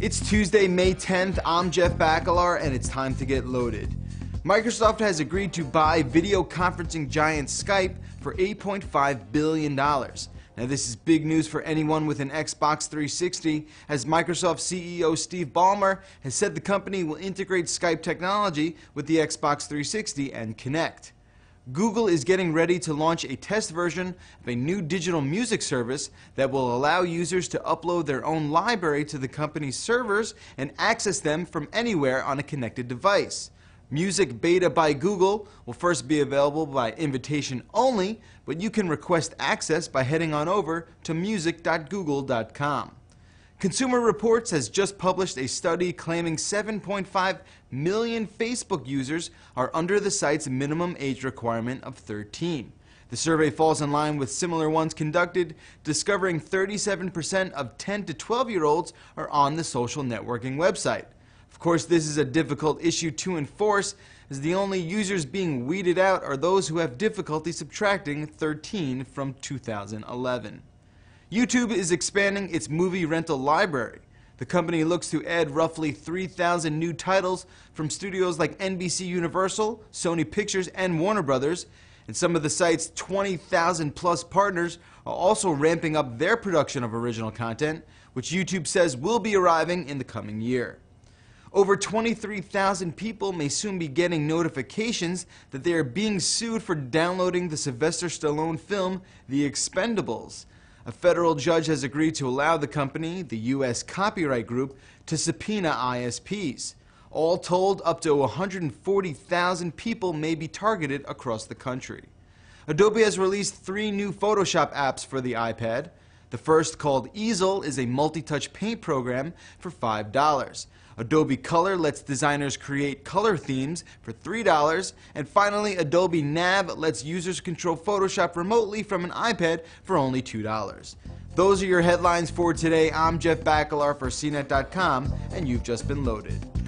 It's Tuesday, May 10th. I'm Jeff Bacalar, and it's time to get loaded. Microsoft has agreed to buy video conferencing giant Skype for $8.5 billion. Now, this is big news for anyone with an Xbox 360, as Microsoft CEO Steve Ballmer has said the company will integrate Skype technology with the Xbox 360 and Kinect. Google is getting ready to launch a test version of a new digital music service that will allow users to upload their own library to the company's servers and access them from anywhere on a connected device. Music Beta by Google will first be available by invitation only, but you can request access by heading on over to music.google.com. Consumer Reports has just published a study claiming 7.5 million Facebook users are under the site's minimum age requirement of 13. The survey falls in line with similar ones conducted, discovering 37% of 10 to 12 year olds are on the social networking website. Of course, this is a difficult issue to enforce, as the only users being weeded out are those who have difficulty subtracting 13 from 2011. YouTube is expanding its movie rental library. The company looks to add roughly 3,000 new titles from studios like NBC Universal, Sony Pictures, and Warner Brothers. And some of the site's 20,000 plus partners are also ramping up their production of original content, which YouTube says will be arriving in the coming year. Over 23,000 people may soon be getting notifications that they are being sued for downloading the Sylvester Stallone film, The Expendables. A federal judge has agreed to allow the company, the U.S. Copyright Group, to subpoena ISPs. All told, up to 140,000 people may be targeted across the country. Adobe has released three new Photoshop apps for the iPad. The first, called Easel, is a multi-touch paint program for $5. Adobe Color lets designers create color themes for $3. And finally, Adobe Nav lets users control Photoshop remotely from an iPad for only $2. Those are your headlines for today. I'm Jeff Bacalar for CNET.com, and you've just been loaded.